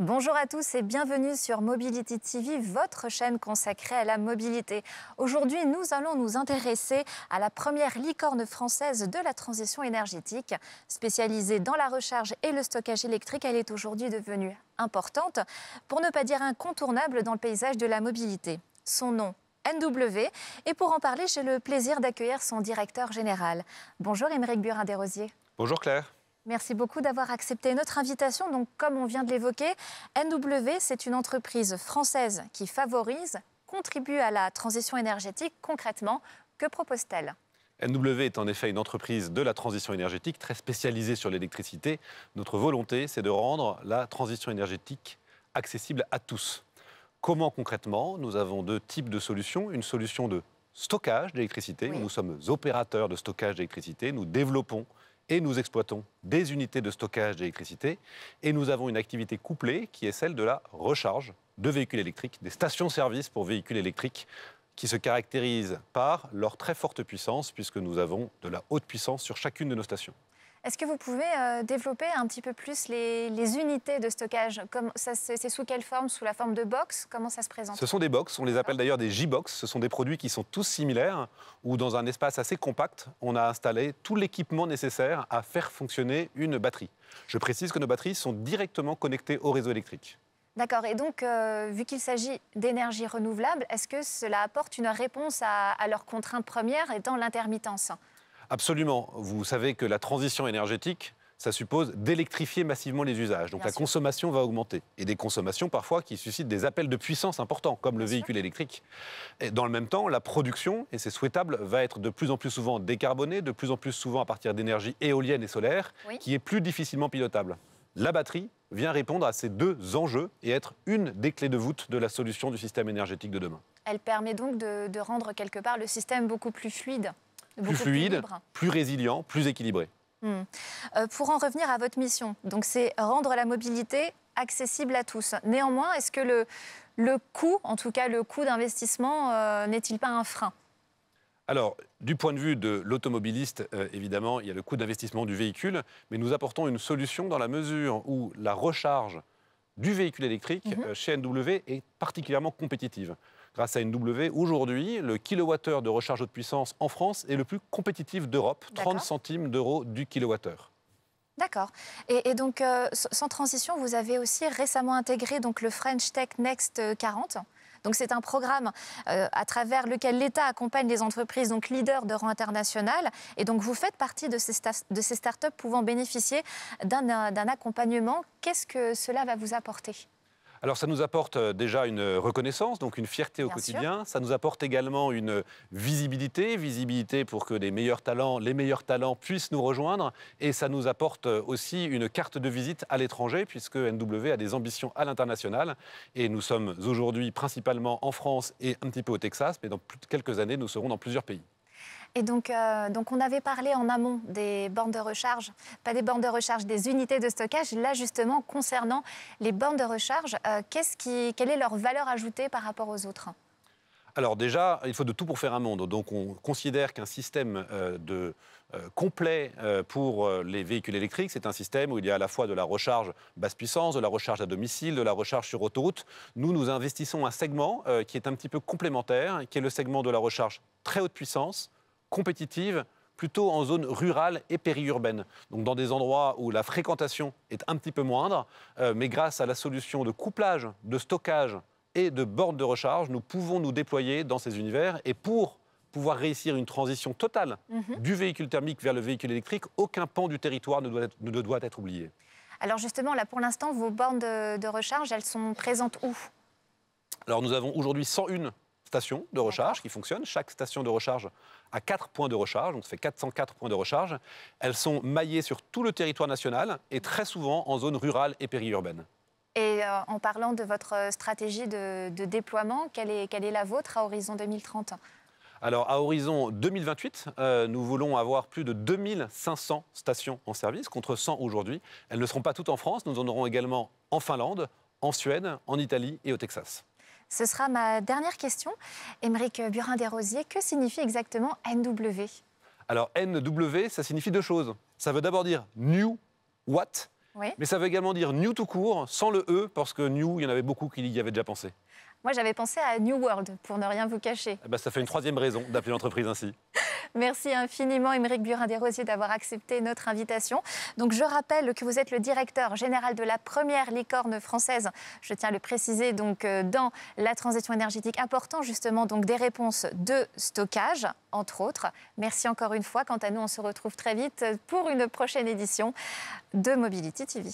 Bonjour à tous et bienvenue sur Mobility TV, votre chaîne consacrée à la mobilité. Aujourd'hui, nous allons nous intéresser à la première licorne française de la transition énergétique. Spécialisée dans la recharge et le stockage électrique, elle est aujourd'hui devenue importante, pour ne pas dire incontournable dans le paysage de la mobilité. Son nom, NW. Et pour en parler, j'ai le plaisir d'accueillir son directeur général. Bonjour Émeric Burin-Desrosiers. Bonjour Claire. Merci beaucoup d'avoir accepté notre invitation. Donc, comme on vient de l'évoquer, NW, c'est une entreprise française qui favorise, contribue à la transition énergétique. Concrètement, que propose-t-elle NW est en effet une entreprise de la transition énergétique très spécialisée sur l'électricité. Notre volonté, c'est de rendre la transition énergétique accessible à tous. Comment concrètement Nous avons deux types de solutions. Une solution de stockage d'électricité. Nous sommes opérateurs de stockage d'électricité. Nous développons et nous exploitons des unités de stockage d'électricité et nous avons une activité couplée qui est celle de la recharge de véhicules électriques, des stations-service pour véhicules électriques qui se caractérisent par leur très forte puissance puisque nous avons de la haute puissance sur chacune de nos stations. Est-ce que vous pouvez euh, développer un petit peu plus les, unités de stockage C'est sous quelle forme Sous la forme de box Comment ça se présente Ce sont des box, on les appelle d'ailleurs des J-box. Ce sont des produits qui sont tous similaires, où dans un espace assez compact, on a installé tout l'équipement nécessaire à faire fonctionner une batterie. Je précise que nos batteries sont directement connectées au réseau électrique. D'accord, et donc euh, vu qu'il s'agit d'énergie renouvelable, est-ce que cela apporte une réponse à, à leur contrainte première étant l'intermittence Absolument. Vous savez que la transition énergétique, ça suppose d'électrifier massivement les usages. Donc la consommation va augmenter. Et des consommations parfois qui suscitent des appels de puissance importants, comme le véhicule électrique. Et dans le même temps, la production, et c'est souhaitable, va être de plus en plus souvent décarbonée, de plus en plus souvent à partir d'énergie éolienne et solaire, qui est plus difficilement pilotable. La batterie vient répondre à ces deux enjeux et être une des clés de voûte de la solution du système énergétique de demain. Elle permet donc de rendre quelque part le système beaucoup plus fluide plus fluide, plus, résilient, plus équilibré. Hmm. Euh, pour en revenir à votre mission, donc c'est rendre la mobilité accessible à tous. Néanmoins, est-ce que le, coût, en tout cas le coût d'investissement, euh, n'est-il pas un frein alors, du point de vue de l'automobiliste, euh, évidemment, il y a le coût d'investissement du véhicule, mais nous apportons une solution dans la mesure où la recharge du véhicule électrique mhm. euh, chez NW est particulièrement compétitive. Grâce à NW, aujourd'hui, le kilowattheure de recharge de puissance en France est le plus compétitif d'Europe, 30 centimes d'euros du kilowattheure. D'accord. Et, donc, euh, sans transition, vous avez aussi récemment intégré donc, le French Tech Next 40. Donc c'est un programme euh, à travers lequel l'État accompagne les entreprises, donc leaders de rang international. Et donc vous faites partie de ces, de ces startups pouvant bénéficier euh, d'un accompagnement. Qu'est-ce que cela va vous apporter alors ça nous apporte euh, déjà une reconnaissance, donc une fierté au quotidien. Ça nous apporte également une visibilité, visibilité pour que les meilleurs talents, les meilleurs talents puissent nous rejoindre. Et ça nous apporte euh, aussi une carte de visite à l'étranger, puisque NW a des ambitions à l'international. Et nous sommes aujourd'hui principalement en France et un petit peu au Texas, mais dans quelques années, nous serons dans plusieurs pays. Et donc, euh, donc on avait parlé en amont des bornes de recharge, pas des bornes de recharge, des unités de stockage. Là justement, concernant les bornes de recharge, euh, quelle est leur valeur ajoutée par rapport aux autres alors déjà, il faut de tout pour faire un monde. Donc on considère qu'un système euh, complet pour les véhicules électriques, c'est un système où il y a à la fois de la recharge basse puissance, de la recharge à domicile, de la recharge sur autoroute. Nous, nous investissons un segment qui est un petit peu complémentaire, qui est le segment de la recharge très haute puissance, compétitive plutôt en zone rurale et périurbaine, donc dans des endroits où la fréquentation est un petit peu moindre, euh, mais grâce à la solution de couplage, de stockage et de bornes de recharge, nous pouvons nous déployer dans ces univers. Et pour pouvoir réussir une transition totale mhm. du véhicule thermique vers le véhicule électrique, aucun pan du territoire ne doit être, oublié. Alors justement, là pour l'instant, vos bornes de, de recharge, elles sont présentes où Alors nous avons aujourd'hui 101 stations de recharge qui fonctionnent. Chaque station de recharge a 4 points de recharge, donc ça fait 404 points de recharge. Elles sont maillées sur tout le territoire national et très souvent en zone rurale et périurbaine. Et euh, en parlant de votre stratégie de, déploiement, quelle est, la vôtre à horizon 2030 alors, à horizon 2028, euh, nous voulons avoir plus de 2500 stations en service, contre 100 aujourd'hui. Elles ne seront pas toutes en France, nous en aurons également en Finlande, en Suède, en Italie et au Texas. Ce sera ma dernière question. Émeric Burin-Desrosiers, que signifie exactement NW Alors NW, ça signifie deux choses. Ça veut d'abord dire New What, mais ça veut également dire New tout court, sans le E, parce que New, il y en avait beaucoup qui y avaient déjà pensé. Moi, j'avais pensé à New World, pour ne rien vous cacher. Eh ben, ça fait une troisième raison d'appeler l'entreprise ainsi. Merci infiniment, Émeric Burin-Desrosiers, d'avoir accepté notre invitation. Donc, je rappelle que vous êtes le directeur général de la première licorne française. Je tiens à le préciser, donc, euh, dans la transition énergétique, apportant justement donc des réponses de stockage, entre autres. Merci encore une fois. Quant à nous, on se retrouve très vite pour une prochaine édition de Mobility TV.